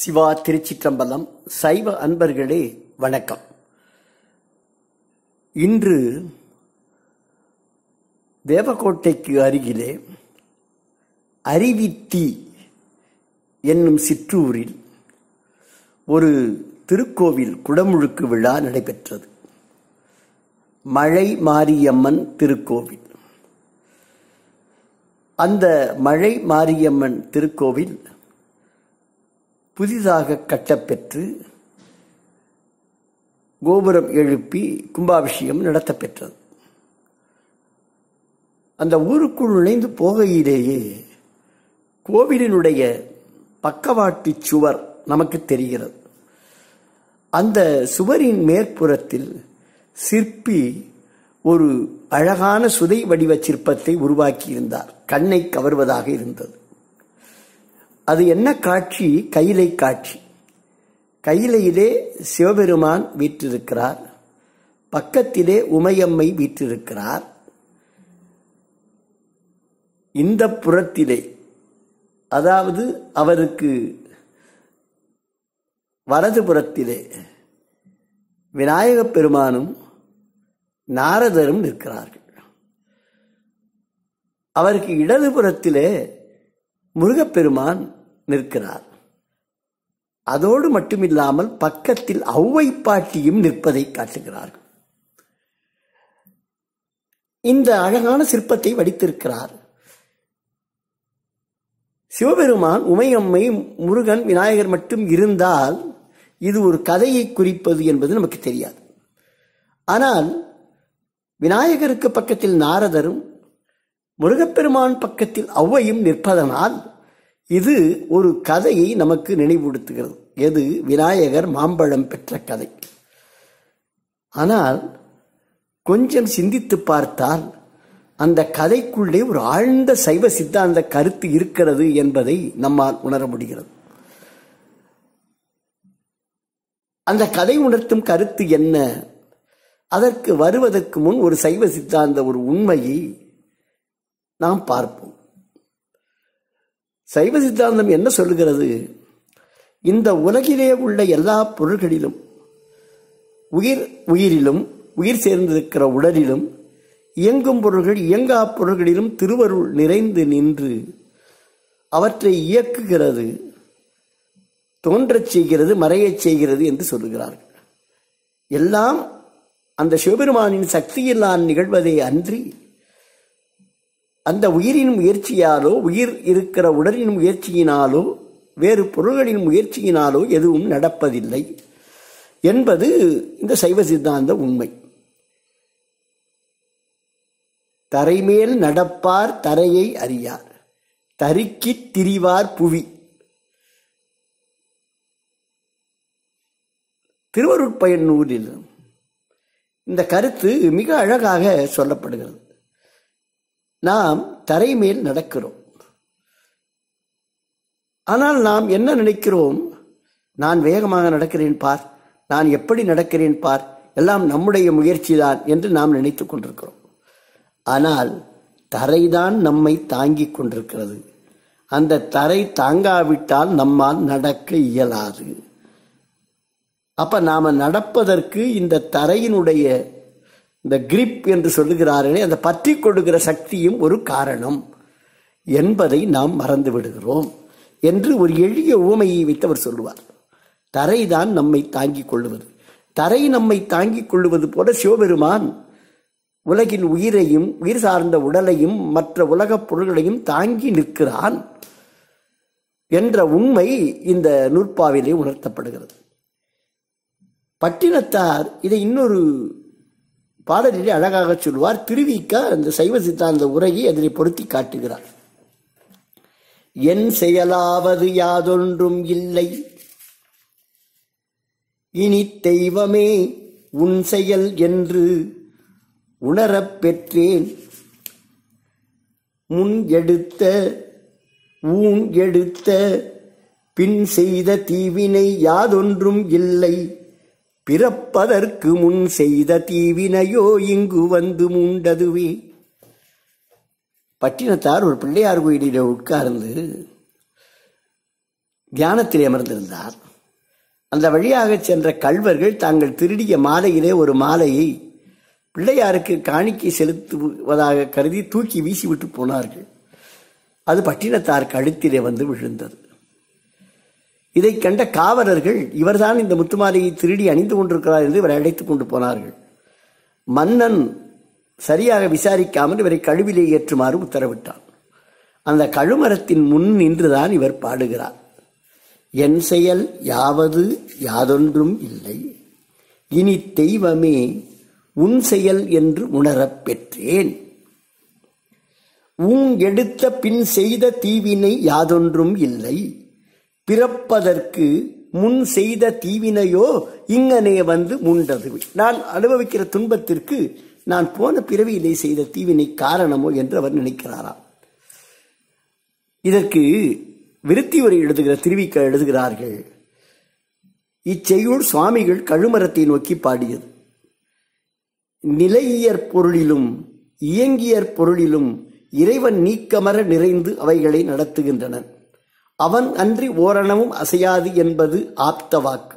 சிவா திருச்சிற்றம்பலம் சைவ அன்பர்களே வணக்கம் இன்று தேவக்கோட்டைக்கு அருகிலே அறிவித்தி என்னும் சிற்றூரில் ஒரு திருக்கோவில் குடமுழுக்கு விழா நடைபெற்றது மழை மாரியம்மன் திருக்கோவில் அந்த மழை மாரியம்மன் திருக்கோவில் புதிதாக கட்டப்பெற்று கோபுரம் எழுப்பி கும்பாபிஷேகம் நடத்தப்பெற்றது அந்த ஊருக்குள் நுழைந்து போகையிலேயே கோவிலினுடைய பக்கவாட்டு சுவர் நமக்கு தெரிகிறது அந்த சுவரின் மேற்புறத்தில் சிற்பி ஒரு அழகான சுதை வடிவ சிற்பத்தை உருவாக்கியிருந்தார் கண்ணை கவர்வதாக இருந்தது அது என்ன காட்சி கையிலை காட்சி கையிலையிலே சிவபெருமான் வீற்றிருக்கிறார் பக்கத்திலே உமையம்மை வீற்றிருக்கிறார் இந்த புறத்திலே அதாவது அவருக்கு வலது புறத்திலே விநாயகப் பெருமானும் நாரதரும் நிற்கிறார்கள் அவருக்கு இடதுபுறத்திலே முருகப்பெருமான் நிற்கிறார் அதோடு மட்டுமில்லாமல் பக்கத்தில் ஔவை பாட்டியும் நிற்பதை காட்டுகிறார் இந்த அழகான சிற்பத்தை வடித்திருக்கிறார் சிவபெருமான் உமையம்மை முருகன் விநாயகர் மட்டும் இருந்தால் இது ஒரு கதையை குறிப்பது என்பது நமக்கு தெரியாது ஆனால் விநாயகருக்கு பக்கத்தில் நாரதரும் முருகப்பெருமான் பக்கத்தில் ஔவையும் நிற்பதனால் இது ஒரு கதையை நமக்கு நினைவுபடுத்துகிறது எது விநாயகர் மாம்பழம் பெற்ற கதை ஆனால் கொஞ்சம் சிந்தித்து பார்த்தால் அந்த கதைக்குள்ளே ஒரு ஆழ்ந்த சைவ சித்தாந்த கருத்து இருக்கிறது என்பதை நம்மால் உணர முடிகிறது அந்த கதை உணர்த்தும் கருத்து என்ன அதற்கு வருவதற்கு முன் ஒரு சைவ சித்தாந்த ஒரு உண்மையை நாம் பார்ப்போம் சைவ சித்தாந்தம் என்ன சொல்லுகிறது இந்த உலகிலே உள்ள எல்லா பொருள்களிலும் உயிர் உயிரிலும் உயிர் சேர்ந்திருக்கிற உடலிலும் இயங்கும் பொருள்கள் இயங்கா பொருள்களிலும் திருவருள் நிறைந்து நின்று அவற்றை இயக்குகிறது தோன்றச் செய்கிறது மறையச் செய்கிறது என்று சொல்லுகிறார்கள் எல்லாம் அந்த சிவபெருமானின் சக்தியில்லான் நிகழ்வதை அன்றி அந்த உயிரின் முயற்சியாலோ உயிர் இருக்கிற உடலின் முயற்சியினாலோ வேறு பொருள்களின் முயற்சியினாலோ எதுவும் நடப்பதில்லை என்பது இந்த சைவ சித்தாந்த உண்மை தரைமேல் நடப்பார் தரையை அறியார் தருக்கி திரிவார் புவி திருவருட்பயன் நூலில் இந்த கருத்து மிக அழகாக சொல்லப்படுகிறது நாம் தரை மேல் நடக்கிறோம் ஆனால் நாம் என்ன நினைக்கிறோம் நான் வேகமாக நடக்கிறேன் பார் நான் எப்படி நடக்கிறேன் பார் எல்லாம் நம்முடைய முயற்சி தான் என்று நாம் நினைத்து கொண்டிருக்கிறோம் ஆனால் தரைதான் நம்மை தாங்கி கொண்டிருக்கிறது அந்த தரை தாங்காவிட்டால் நம்மால் நடக்க இயலாது அப்ப நாம நடப்பதற்கு இந்த தரையினுடைய இந்த கிரிப் என்று சொல்லுகிறாரே அந்த பற்றி கொடுக்கிற சக்தியும் ஒரு காரணம் என்பதை நாம் மறந்து விடுகிறோம் என்று ஒரு எளிய உவமையை வைத்து அவர் சொல்லுவார் தரைதான் நம்மை தாங்கிக் கொள்ளுவது தரை நம்மை தாங்கிக் கொள்ளுவது போல சிவபெருமான் உலகின் உயிரையும் உயிர் சார்ந்த உடலையும் மற்ற உலகப் பொருள்களையும் தாங்கி நிற்கிறான் என்ற உண்மை இந்த நூற்பாவிலே உணர்த்தப்படுகிறது பட்டினத்தார் இதை இன்னொரு பாடலிலே அழகாக சொல்வார் திருவிக்கா அந்த சைவ சித்தாந்த உரையை அதில் பொருத்தி காட்டுகிறார் என் செயலாவது யாதொன்றும் இல்லை இனி தெய்வமே உன் செயல் என்று உணரப் பெற்றேன் முன் எடுத்த ஊன் எடுத்த பின் செய்த தீவினை யாதொன்றும் இல்லை பிறப்பதற்கு முன் செய்த தீவினையோ இங்கு வந்து மூண்டதுவே பட்டினத்தார் ஒரு பிள்ளையார் கோயிலில் உட்கார்ந்து தியானத்தில் அமர்ந்திருந்தார் அந்த வழியாக சென்ற கல்வர்கள் தாங்கள் திருடிய மாலையிலே ஒரு மாலையை பிள்ளையாருக்கு காணிக்கை செலுத்துவதாக கருதி தூக்கி வீசிவிட்டு போனார்கள் அது பட்டினத்தார் கழுத்திலே வந்து விழுந்தது இதை கண்ட காவலர்கள் இவர்தான் இந்த முத்துமாலையை திருடி அணிந்து கொண்டிருக்கிறார் என்று இவரை அழைத்துக் கொண்டு போனார்கள் மன்னன் சரியாக விசாரிக்காமல் இவரை கழுவிலே ஏற்றுமாறு உத்தரவிட்டான் அந்த கழுமரத்தின் முன் நின்றுதான் இவர் பாடுகிறார் என் செயல் யாவது யாதொன்றும் இல்லை இனி தெய்வமே உன் செயல் என்று உணரப் பெற்றேன் உன் எடுத்த பின் செய்த தீவினை யாதொன்றும் இல்லை பிறப்பதற்கு முன் செய்த தீவினையோ இங்கனே வந்து முண்டது நான் அனுபவிக்கிற துன்பத்திற்கு நான் போன பிறவியிலே செய்த தீவினை காரணமோ என்று அவர் நினைக்கிறாராம் இதற்கு விருத்தி உரை எழுதுகிற திருவிக்க எழுதுகிறார்கள் இச்செய்யுள் சுவாமிகள் கழுமரத்தை நோக்கி பாடியது நிலையியற் பொருளிலும் இயங்கியற் பொருளிலும் இறைவன் நீக்கமர நிறைந்து அவைகளை நடத்துகின்றனர் அவன் அன்றி ஓரணமும் அசையாது என்பது ஆப்த வாக்கு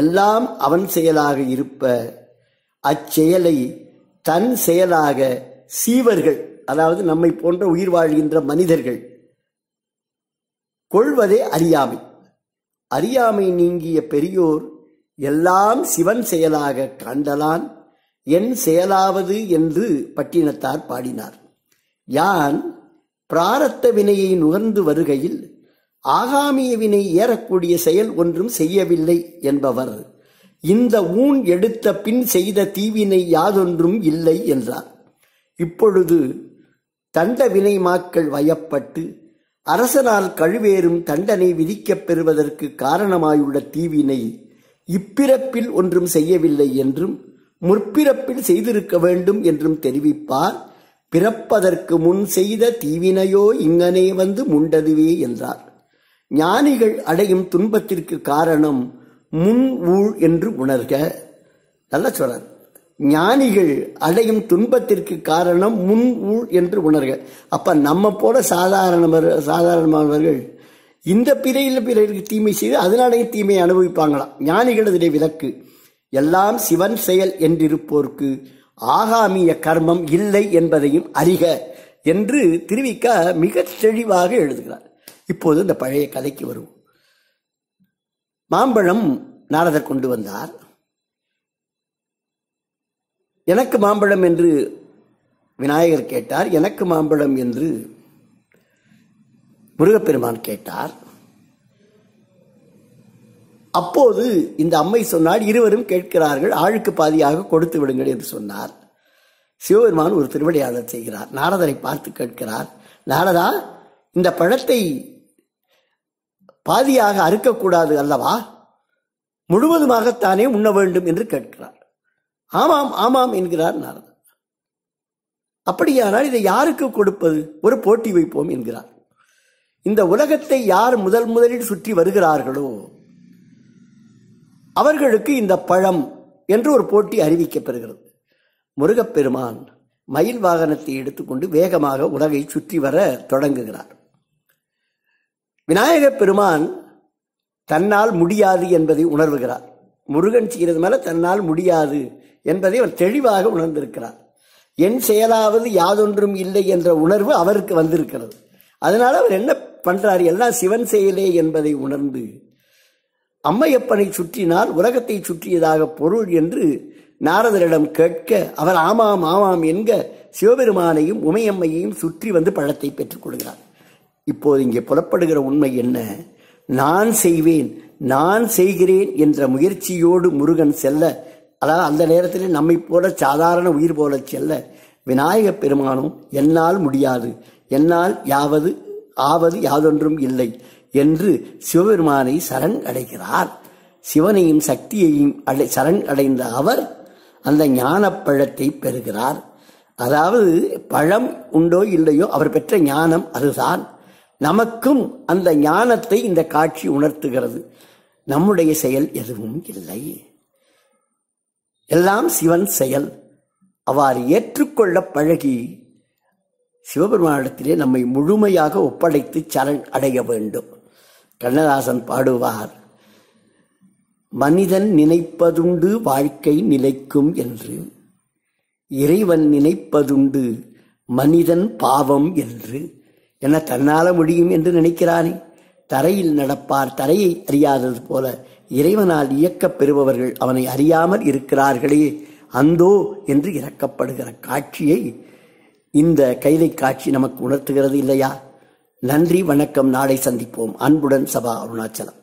எல்லாம் அவன் செயலாக இருப்ப அச்செயலை தன் செயலாக சீவர்கள் அதாவது நம்மை போன்ற உயிர் வாழ்கின்ற மனிதர்கள் கொள்வதே அறியாமை அறியாமை நீங்கிய பெரியோர் எல்லாம் சிவன் செயலாக காண்டலான் என் செயலாவது என்று பட்டினத்தார் பாடினார் யான் பிராரத்த வினையை நுகர்ந்து வருகையில் ஆகாமியவினை ஏறக்கூடிய செயல் ஒன்றும் செய்யவில்லை என்பவர் இந்த ஊன் எடுத்த பின் செய்த தீவினை யாதொன்றும் இல்லை என்றார் இப்பொழுது தண்ட வினைமாக்கள் வயப்பட்டு அரசனால் கழுவேறும் தண்டனை விதிக்கப் பெறுவதற்கு காரணமாயுள்ள தீவினை இப்பிறப்பில் ஒன்றும் செய்யவில்லை என்றும் முற்பிறப்பில் செய்திருக்க வேண்டும் என்றும் தெரிவிப்பார் பிறப்பதற்கு முன் செய்த தீவினையோ இங்கனே வந்து முண்டதுவே என்றார் ஞானிகள் அடையும் துன்பத்திற்கு காரணம் முன் ஊழ் என்று உணர்க நல்ல சொல்றார் ஞானிகள் அடையும் துன்பத்திற்கு காரணம் முன் ஊழ் என்று உணர்க அப்ப நம்ம போல சாதாரணவர் சாதாரணமானவர்கள் இந்த பிறையில் பிறருக்கு தீமை செய்து அதனாலேயே தீமையை அனுபவிப்பாங்களாம் ஞானிகள் இதனை விலக்கு எல்லாம் சிவன் செயல் என்றிருப்போர்க்கு ஆகாமிய கர்மம் இல்லை என்பதையும் அறிக என்று திருவிக்க மிக தெளிவாக எழுதுகிறார் இப்போது இந்த பழைய கதைக்கு வருவோம் மாம்பழம் நாரதர் கொண்டு வந்தார் எனக்கு மாம்பழம் என்று விநாயகர் கேட்டார் எனக்கு மாம்பழம் என்று முருகப்பெருமான் கேட்டார் அப்போது இந்த அம்மை சொன்னால் இருவரும் கேட்கிறார்கள் ஆளுக்கு பாதியாக கொடுத்து விடுங்கள் என்று சொன்னார் சிவபெருமான் ஒரு திருவடையாளர் செய்கிறார் நாரதரை பார்த்து கேட்கிறார் நாரதா இந்த பழத்தை பாதியாக அறுக்கக்கூடாது அல்லவா முழுவதுமாகத்தானே உண்ண வேண்டும் என்று கேட்கிறார் ஆமாம் ஆமாம் என்கிறார் நாரதர் அப்படியானால் இதை யாருக்கு கொடுப்பது ஒரு போட்டி வைப்போம் என்கிறார் இந்த உலகத்தை யார் முதல் முதலில் சுற்றி வருகிறார்களோ அவர்களுக்கு இந்த பழம் என்று ஒரு போட்டி அறிவிக்கப்பெறுகிறது முருகப்பெருமான் மயில் வாகனத்தை எடுத்துக்கொண்டு வேகமாக உலகை சுற்றி வர தொடங்குகிறார் விநாயகப் பெருமான் தன்னால் முடியாது என்பதை உணர்வுகிறார் முருகன் செய்கிறது மேல தன்னால் முடியாது என்பதை அவர் தெளிவாக உணர்ந்திருக்கிறார் என் செயலாவது யாதொன்றும் இல்லை என்ற உணர்வு அவருக்கு வந்திருக்கிறது அதனால அவர் என்ன பண்றார் எல்லாம் சிவன் செயலே என்பதை உணர்ந்து அம்மையப்பனை சுற்றினால் உலகத்தை சுற்றியதாக பொருள் என்று நாரதரிடம் கேட்க அவர் ஆமாம் ஆமாம் என்க சிவபெருமானையும் உமையம்மையையும் சுற்றி வந்து பழத்தை பெற்றுக் கொள்கிறார் இப்போது இங்கே புலப்படுகிற உண்மை என்ன நான் செய்வேன் நான் செய்கிறேன் என்ற முயற்சியோடு முருகன் செல்ல அதாவது அந்த நேரத்தில் நம்மை போல சாதாரண உயிர் போல செல்ல விநாயக பெருமானும் என்னால் முடியாது என்னால் யாவது ஆவது யாதொன்றும் இல்லை என்று சிவபெருமானை சரண் அடைகிறார் சிவனையும் சக்தியையும் அடை சரண் அடைந்த அவர் அந்த ஞான பழத்தை பெறுகிறார் அதாவது பழம் உண்டோ இல்லையோ அவர் பெற்ற ஞானம் அதுதான் நமக்கும் அந்த ஞானத்தை இந்த காட்சி உணர்த்துகிறது நம்முடைய செயல் எதுவும் இல்லை எல்லாம் சிவன் செயல் அவ்வாறு ஏற்றுக்கொள்ள பழகி சிவபெருமானிடத்திலே நம்மை முழுமையாக ஒப்படைத்து சரண் அடைய வேண்டும் கண்ணதாசன் பாடுவார் மனிதன் நினைப்பதுண்டு வாழ்க்கை நிலைக்கும் என்று இறைவன் நினைப்பதுண்டு மனிதன் பாவம் என்று என்ன தன்னால் முடியும் என்று நினைக்கிறானே தரையில் நடப்பார் தரையை அறியாதது போல இறைவனால் இயக்கப் பெறுபவர்கள் அவனை அறியாமல் இருக்கிறார்களே அந்தோ என்று இறக்கப்படுகிற காட்சியை இந்த கைதை காட்சி நமக்கு உணர்த்துகிறது இல்லையா நன்றி வணக்கம் நாளை சந்திப்போம் அன்புடன் சபா அருணாச்சலம்